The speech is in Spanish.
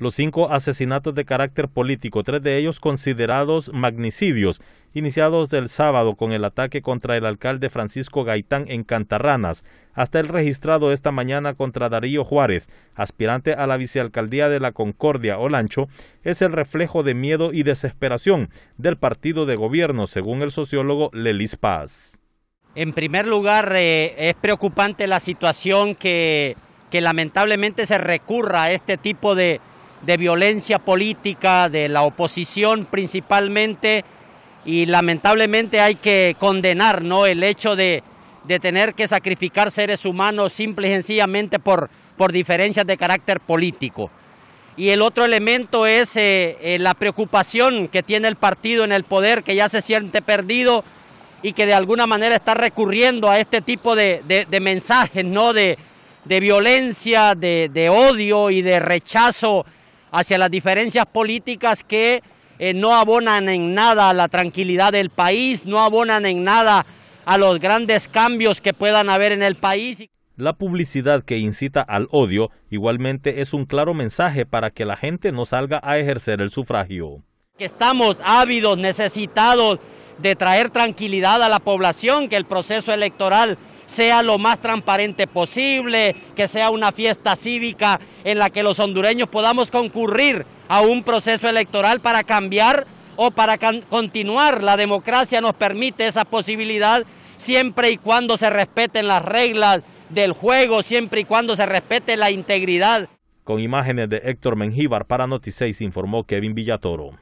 los cinco asesinatos de carácter político, tres de ellos considerados magnicidios, iniciados el sábado con el ataque contra el alcalde Francisco Gaitán en Cantarranas, hasta el registrado esta mañana contra Darío Juárez, aspirante a la vicealcaldía de la Concordia, Olancho, es el reflejo de miedo y desesperación del partido de gobierno, según el sociólogo Lelis Paz. En primer lugar, eh, es preocupante la situación que lamentablemente se recurra a este tipo de, de violencia política de la oposición principalmente y lamentablemente hay que condenar ¿no? el hecho de, tener que sacrificar seres humanos simple y sencillamente por, por diferencias de carácter político. Y el otro elemento es eh, eh, la preocupación que tiene el partido en el poder, que ya se siente perdido y que de alguna manera está recurriendo a este tipo de, mensajes, ¿no? De, de violencia, de, odio y de rechazo hacia las diferencias políticas que eh, no abonan en nada a la tranquilidad del país, no abonan en nada a los grandes cambios que puedan haber en el país. La publicidad que incita al odio igualmente es un claro mensaje para que la gente no salga a ejercer el sufragio. Que estamos ávidos, necesitados de traer tranquilidad a la población, que el proceso electoral sea lo más transparente posible, que sea una fiesta cívica en la que los hondureños podamos concurrir a un proceso electoral para cambiar o para continuar. La democracia nos permite esa posibilidad siempre y cuando se respeten las reglas del juego, siempre y cuando se respete la integridad. Con imágenes de Héctor Mengíbar para Noticias informó Kevin Villatoro.